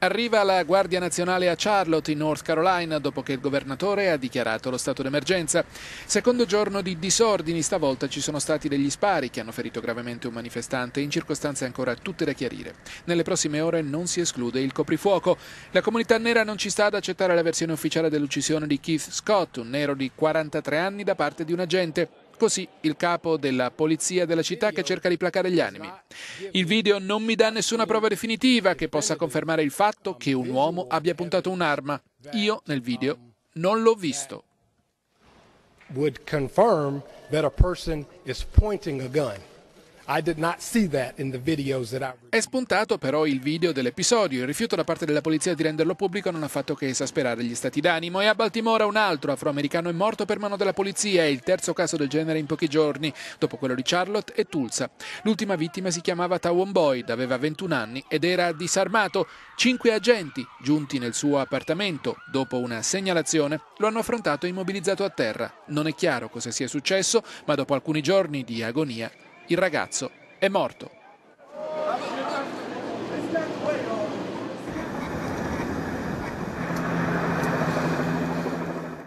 Arriva la Guardia Nazionale a Charlotte, in North Carolina, dopo che il governatore ha dichiarato lo stato d'emergenza. Secondo giorno di disordini, stavolta ci sono stati degli spari che hanno ferito gravemente un manifestante, in circostanze ancora tutte da chiarire. Nelle prossime ore non si esclude il coprifuoco. La comunità nera non ci sta ad accettare la versione ufficiale dell'uccisione di Keith Scott, un nero di 43 anni, da parte di un agente. Così il capo della polizia della città che cerca di placare gli animi. Il video non mi dà nessuna prova definitiva che possa confermare il fatto che un uomo abbia puntato un'arma. Io nel video non l'ho visto. Would confirm that a person is pointing a gun. È spuntato però il video dell'episodio. Il rifiuto da parte della polizia di renderlo pubblico non ha fatto che esasperare gli stati d'animo. E a Baltimora un altro afroamericano è morto per mano della polizia. È il terzo caso del genere in pochi giorni, dopo quello di Charlotte e Tulsa. L'ultima vittima si chiamava Tawon Boyd, aveva 21 anni ed era disarmato. Cinque agenti, giunti nel suo appartamento dopo una segnalazione, lo hanno affrontato immobilizzato a terra. Non è chiaro cosa sia successo, ma dopo alcuni giorni di agonia il ragazzo è morto.